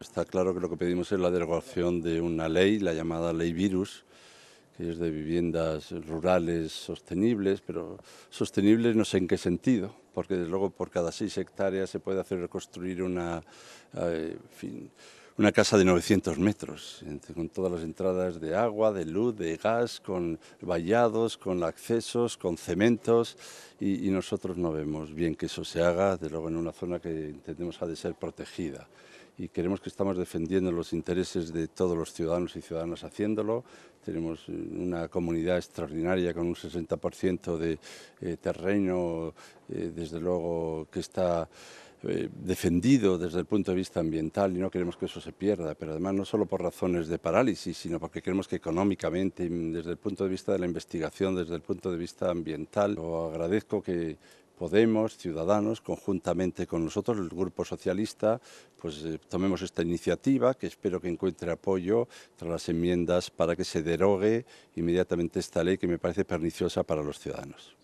Está claro que lo que pedimos es la derogación de una ley, la llamada ley virus, que es de viviendas rurales sostenibles, pero sostenibles no sé en qué sentido, porque desde luego por cada seis hectáreas se puede hacer reconstruir una... Eh, fin, una casa de 900 metros, con todas las entradas de agua, de luz, de gas, con vallados, con accesos, con cementos, y, nosotros no vemos bien que eso se haga, de luego en una zona que entendemos ha de ser protegida. Y queremos que estamos defendiendo los intereses de todos los ciudadanos y ciudadanas haciéndolo. Tenemos eh, una comunidad extraordinaria con un 60% de eh, terreno, eh, desde luego, que está eh, defendido desde el punto de vista ambiental y no queremos que eso se pierda, pero además no solo por razones de parálisis, sino porque queremos que económicamente, desde el punto de vista de la investigación, desde el punto de vista ambiental, lo agradezco que Podemos, Ciudadanos, conjuntamente con nosotros, el Grupo Socialista, pues eh, tomemos esta iniciativa que espero que encuentre apoyo tras las enmiendas para que se derogue inmediatamente esta ley que me parece perniciosa para los ciudadanos.